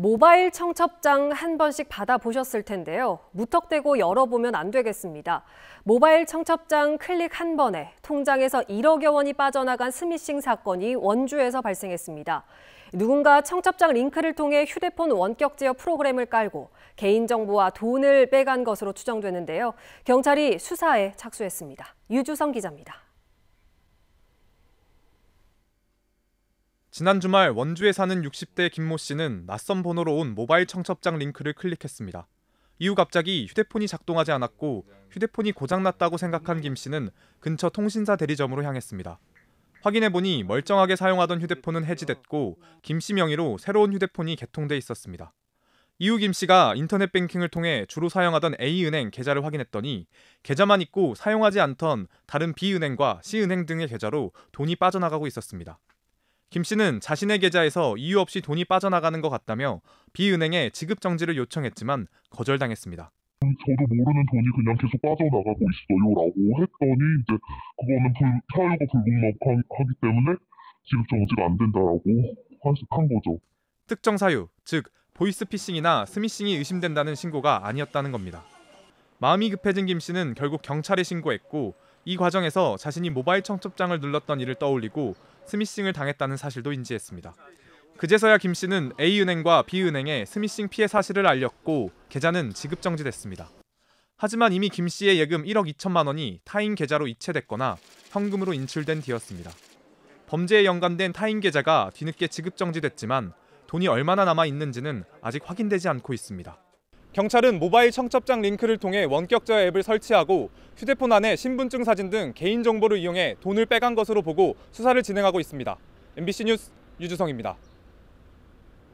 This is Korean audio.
모바일 청첩장 한 번씩 받아보셨을 텐데요. 무턱대고 열어보면 안 되겠습니다. 모바일 청첩장 클릭 한 번에 통장에서 1억여 원이 빠져나간 스미싱 사건이 원주에서 발생했습니다. 누군가 청첩장 링크를 통해 휴대폰 원격 제어 프로그램을 깔고 개인정보와 돈을 빼간 것으로 추정되는데요. 경찰이 수사에 착수했습니다. 유주성 기자입니다. 지난 주말 원주에 사는 60대 김모 씨는 낯선 번호로 온 모바일 청첩장 링크를 클릭했습니다. 이후 갑자기 휴대폰이 작동하지 않았고 휴대폰이 고장났다고 생각한 김 씨는 근처 통신사 대리점으로 향했습니다. 확인해보니 멀쩡하게 사용하던 휴대폰은 해지됐고 김 씨 명의로 새로운 휴대폰이 개통돼 있었습니다. 이후 김 씨가 인터넷 뱅킹을 통해 주로 사용하던 A은행 계좌를 확인했더니 계좌만 있고 사용하지 않던 다른 B은행과 C은행 등의 계좌로 돈이 빠져나가고 있었습니다. 김 씨는 자신의 계좌에서 이유 없이 돈이 빠져나가는 것 같다며 비은행에 지급 정지를 요청했지만 거절당했습니다. 음, 저도 모르는 돈이 그냥 계속 빠져나가고 있어요라고 했더니 이제 그거는 불, 사유가 불분명하기 때문에 지급 정지가 안 된다라고 한 거죠. 특정 사유, 즉 보이스피싱이나 스미싱이 의심된다는 신고가 아니었다는 겁니다. 마음이 급해진 김 씨는 결국 경찰에 신고했고 이 과정에서 자신이 모바일 청첩장을 눌렀던 일을 떠올리고 스미싱을 당했다는 사실도 인지했습니다. 그제서야 김 씨는 A은행과 B은행에 스미싱 피해 사실을 알렸고 계좌는 지급 정지됐습니다. 하지만 이미 김 씨의 예금 1억 2천만 원이 타인 계좌로 이체됐거나 현금으로 인출된 뒤였습니다. 범죄에 연관된 타인 계좌가 뒤늦게 지급 정지됐지만 돈이 얼마나 남아 있는지는 아직 확인되지 않고 있습니다. 경찰은 모바일 청첩장 링크를 통해 원격자 앱을 설치하고 휴대폰 안에 신분증 사진 등 개인정보를 이용해 돈을 빼간 것으로 보고 수사를 진행하고 있습니다. MBC 뉴스 유주성입니다.